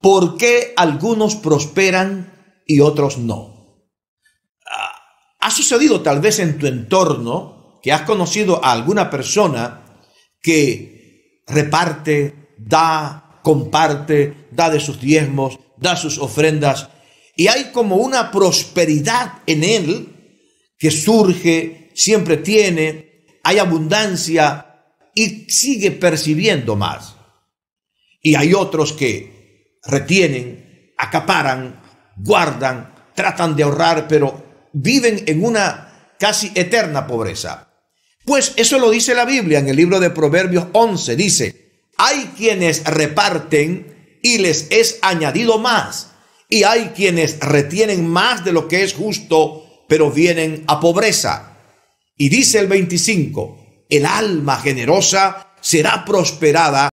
¿Por qué algunos prosperan y otros no? Ah, ha sucedido tal vez en tu entorno que has conocido a alguna persona que reparte, da, comparte, da de sus diezmos, da sus ofrendas y hay como una prosperidad en él que surge, siempre tiene, hay abundancia y sigue percibiendo más. Y hay otros que retienen, acaparan, guardan, tratan de ahorrar, pero viven en una casi eterna pobreza. Pues eso lo dice la Biblia en el libro de Proverbios 11, dice, hay quienes reparten y les es añadido más, y hay quienes retienen más de lo que es justo, pero vienen a pobreza. Y dice el 25, el alma generosa será prosperada